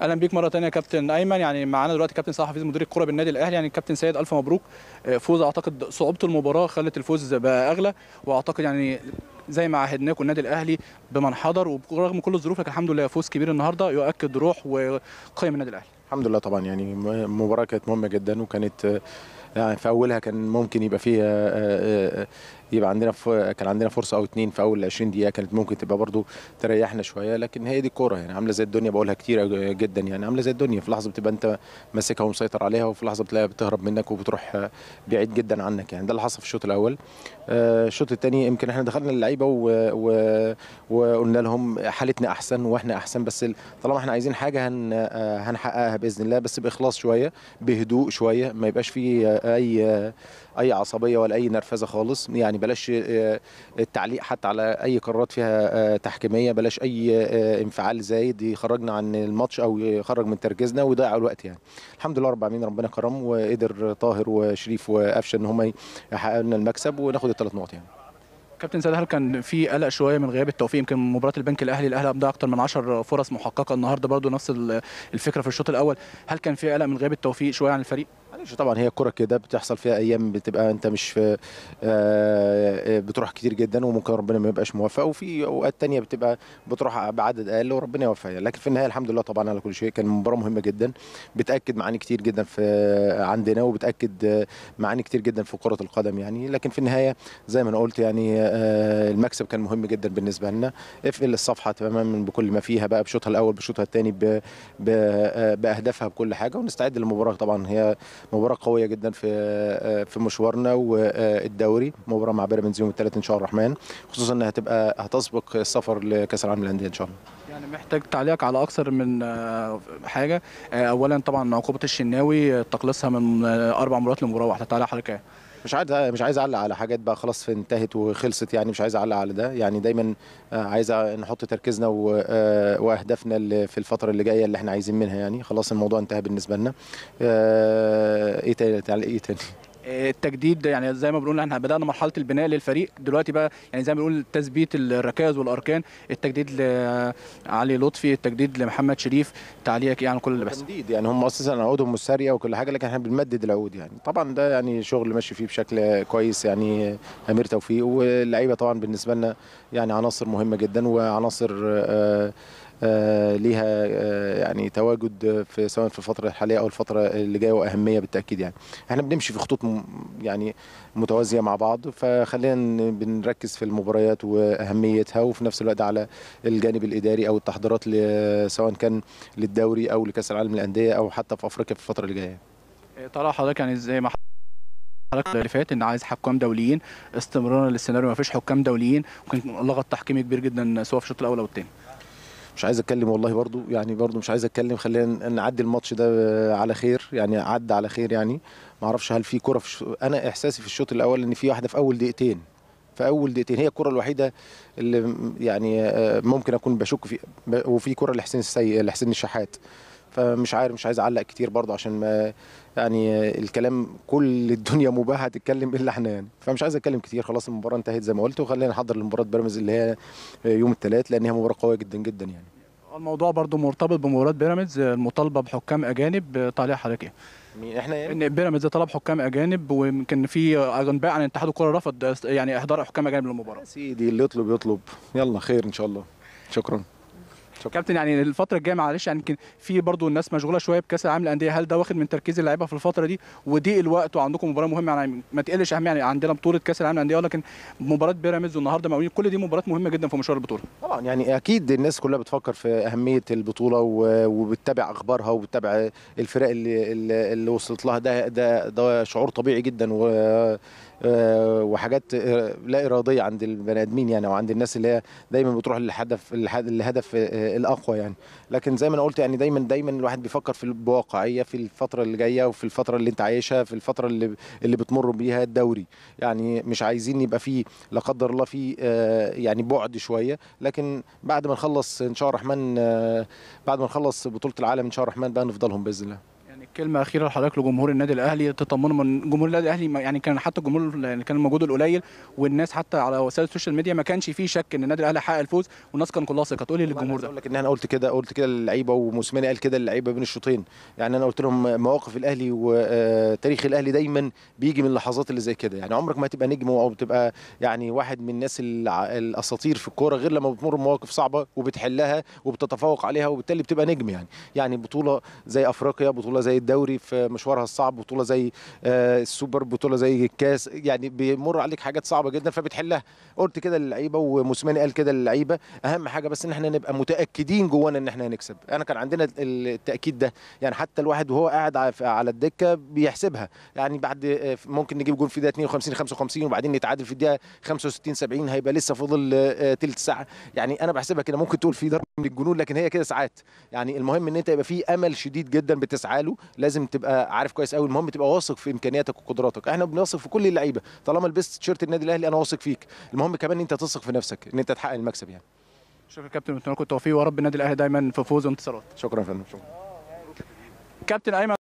اهلا بيك مره ثانيه كابتن ايمن يعني معانا دلوقتي كابتن صلاح حفيظ مدير الكره بالنادي الاهلي يعني كابتن سيد الف مبروك آه، فوز اعتقد صعوبه المباراه خلت الفوز بقى اغلى واعتقد يعني زي ما عهدناكم النادي الاهلي بمن حضر ورغم كل الظروف لكن الحمد لله فوز كبير النهارده يؤكد روح وقيم النادي الاهلي الحمد لله طبعا يعني المباراه كانت مهمه جدا وكانت آه، يعني في اولها كان ممكن يبقى فيها آه، يبقى عندنا ف... كان عندنا فرصه او اتنين في اول 20 دقيقه كانت ممكن تبقى برده تريحنا شويه لكن هي دي الكوره يعني عامله زي الدنيا بقولها كتير جدا يعني عامله زي الدنيا في لحظه بتبقى انت ماسكها ومسيطر عليها وفي لحظه بتلاقيها بتهرب منك وبتروح بعيد جدا عنك يعني ده اللي حصل في الشوط الاول آه، الشوط الثاني يمكن احنا دخلنا اللعيبه و... و... وقلنا لهم حالتنا احسن واحنا احسن بس طالما احنا عايزين حاجه هن... آه، هنحققها باذن الله بس باخلاص شويه بهدوء شويه ما يبقاش فيه اي اي عصبيه ولا اي نرفزه خالص يعني بلاش آه، التعليق حتى على اي قرارات فيها آه، تحكيميه بلاش اي آه، انفعال زايد يخرجنا عن الماتش او يخرج من تركيزنا ويضيع الوقت يعني الحمد لله رب العالمين ربنا كرم وقدر طاهر وشريف وقفشه ان هم يحققوا لنا المكسب وناخد الثلاث نقط يعني كابتن سيد هل كان في قلق شويه من غياب التوفيق يمكن مباراه البنك الاهلي الاهلي ابدا اكثر من 10 فرص محققه النهارده برضو نفس الفكره في الشوط الاول هل كان في قلق من غياب التوفيق شويه عن الفريق معلش طبعا هي الكره كده بتحصل فيها ايام بتبقى انت مش في آه، آه، بتروح كتير جدا وممكن ربنا ما يبقاش موفق وفي اوقات تانية بتبقى بتروح بعدد اقل وربنا يوفقها لكن في النهايه الحمد لله طبعا على كل شيء كان مباراه مهمه جدا بتاكد معاني كتير جدا في آه، عندنا وبتاكد معاني كتير جدا في كره القدم يعني لكن في النهايه زي ما انا قلت يعني المكسب كان مهم جدا بالنسبه لنا افقل الصفحه تماما بكل ما فيها بقى بشوطها الاول بشوطها الثاني باهدافها بكل حاجه ونستعد للمباراه طبعا هي مباراه قويه جدا في آه، في مشوارنا والدوري مباراه مع بيراميدز يوم الثلاث ان شاء الله الرحمن خصوصا انها هتبقى هتسبق السفر لكاس العالم للانديه ان شاء الله يعني محتاج تعليق على اكثر من آه، حاجه آه، اولا طبعا عقوبه الشناوي تقليصها من اربع مرات لمباراه واحده تعليق حضرتك إيه؟ مش عايز مش عايز اعلق على حاجات بقى خلاص انتهت وخلصت يعني مش عايز اعلق على ده يعني دايما آه، عايز نحط تركيزنا آه، واهدافنا في الفتره اللي جايه اللي احنا عايزين منها يعني خلاص الموضوع انتهى بالنسبه لنا آه، ايه تاني ايه تاني التجديد يعني زي ما بنقول احنا بدانا مرحله البناء للفريق دلوقتي بقى يعني زي ما بنقول تثبيت الركائز والاركان التجديد لعلي لطفي التجديد لمحمد شريف تعليقك يعني كل اللي بس تجديد يعني هم اساسا عقودهم الساريه وكل حاجه لكن احنا بنمدد العقود يعني طبعا ده يعني شغل ماشي فيه بشكل كويس يعني امير توفيق واللعيبه طبعا بالنسبه لنا يعني عناصر مهمه جدا وعناصر آه آه، ليها آه، يعني تواجد في سواء في الفتره الحاليه او الفتره اللي جايه واهميه بالتاكيد يعني احنا بنمشي في خطوط يعني متوازيه مع بعض فخلينا بنركز في المباريات واهميتها وفي نفس الوقت على الجانب الاداري او التحضيرات سواء كان للدوري او لكاس العالم للانديه او حتى في افريقيا في الفتره اللي جايه إيه، طلع حضرتك يعني زي ما حضرتك اللي فات ان عايز حكام دوليين استمرارا للسيناريو ما فيش حكام دوليين وكان لغط تحكيمي كبير جدا سواء في الشوط الاول او الثاني مش عايز اتكلم والله برضو يعني برضو مش عايز اتكلم خلينا نعدي الماتش ده على خير يعني عدى على خير يعني ما اعرفش هل في كره في انا احساسي في الشوط الاول ان في واحده في اول دقيقتين في اول دقيقتين هي الكره الوحيده اللي يعني آه، ممكن اكون بشك في وفي كره لحسين السي لحسين الشحات فمش عارف مش عايز اعلق كتير برضو عشان ما يعني الكلام كل الدنيا مباحه تتكلم الا احنا يعني فمش عايز اتكلم كتير خلاص المباراه انتهت زي ما قلت وخلينا نحضر لمباراه بيراميدز اللي هي يوم الثلاث لان هي مباراه قويه جدا جدا يعني الموضوع برضو مرتبط بمباراه بيراميدز المطالبه بحكام اجانب طالع حضرتك مين احنا ايه؟ ان بيراميدز طلب حكام اجانب ويمكن في انباء عن اتحاد الكره رفض يعني احضار حكام اجانب للمباراه سيدي اللي يطلب يطلب يلا خير ان شاء الله شكرا شكرا. كابتن يعني الفتره الجايه معلش يعني يمكن في برضو الناس مشغوله شويه بكاس العالم للانديه هل ده واخد من تركيز اللعيبه في الفتره دي وضيق الوقت وعندكم مباراه مهمه يعني ما تقلش اهميه يعني عندنا بطوله كاس العالم للانديه ولكن مباراه بيراميدز والنهارده مقاولين كل دي مباريات مهمه جدا في مشوار البطوله طبعا يعني اكيد الناس كلها بتفكر في اهميه البطوله وبتتابع اخبارها وبتتابع الفرق اللي اللي وصلت لها ده ده ده شعور طبيعي جدا و وحاجات لا اراديه عند البني ادمين يعني وعند الناس اللي هي دايما بتروح للهدف الهدف الاقوى يعني لكن زي ما انا قلت يعني دايما دايما الواحد بيفكر في الواقعيه في الفتره اللي جايه وفي الفتره اللي انت عايشها في الفتره اللي اللي بتمر بيها الدوري يعني مش عايزين يبقى في لا قدر الله في آه، يعني بعد شويه لكن بعد ما نخلص ان شاء الله الرحمن آه، بعد ما نخلص بطوله العالم ان شاء الله الرحمن بقى نفضلهم باذن الله كلمه اخيره لحضرتك لجمهور النادي الاهلي تطمنوا من جمهور النادي الاهلي يعني كان حتى الجمهور اللي كان موجود القليل والناس حتى على وسائل السوشيال ميديا ما كانش فيه شك ان النادي الاهلي حقق الفوز والناس كان كلها ثقه تقول للجمهور ده اقول لك ان انا قلت كده قلت كده للعيبه وموسيماني قال كده للعيبه بين الشوطين يعني انا قلت لهم مواقف الاهلي وتاريخ آه، الاهلي دايما بيجي من اللحظات اللي زي كده يعني عمرك ما هتبقى نجم او بتبقى يعني واحد من الناس الاساطير في الكوره غير لما بتمر بمواقف صعبه وبتحلها وبتتفوق عليها وبالتالي بتبقى نجم يعني يعني بطوله زي افريقيا بطوله زي الدوري في مشوارها الصعب بطوله زي آه، السوبر بطوله زي الكاس يعني بيمر عليك حاجات صعبه جدا فبتحلها قلت كده للعيبه وموسيماني قال كده للعيبه اهم حاجه بس ان احنا نبقى متاكدين جوانا ان احنا هنكسب انا كان عندنا التاكيد ده يعني حتى الواحد وهو قاعد على الدكه بيحسبها يعني بعد آه، ممكن نجيب جول في دقيقه 52 55 وبعدين نتعادل في الدقيقه 65 70 هيبقى لسه فاضل ثلث آه، ساعه يعني انا بحسبها كده ممكن تقول في ضرب من الجنون لكن هي كده ساعات يعني المهم ان انت يبقى في امل شديد جدا بتسعى له لازم تبقى عارف كويس قوي المهم تبقى واثق في امكانياتك وقدراتك احنا بنثق في كل اللعيبه طالما لبست تيشيرت النادي الاهلي انا واثق فيك المهم كمان ان انت تثق في نفسك ان انت تحقق المكسب يعني شكرا كابتن بتمنى لكم التوفيق ورب النادي الاهلي دايما في فوز وانتصارات شكرا يا فندم شكرا كابتن ايمن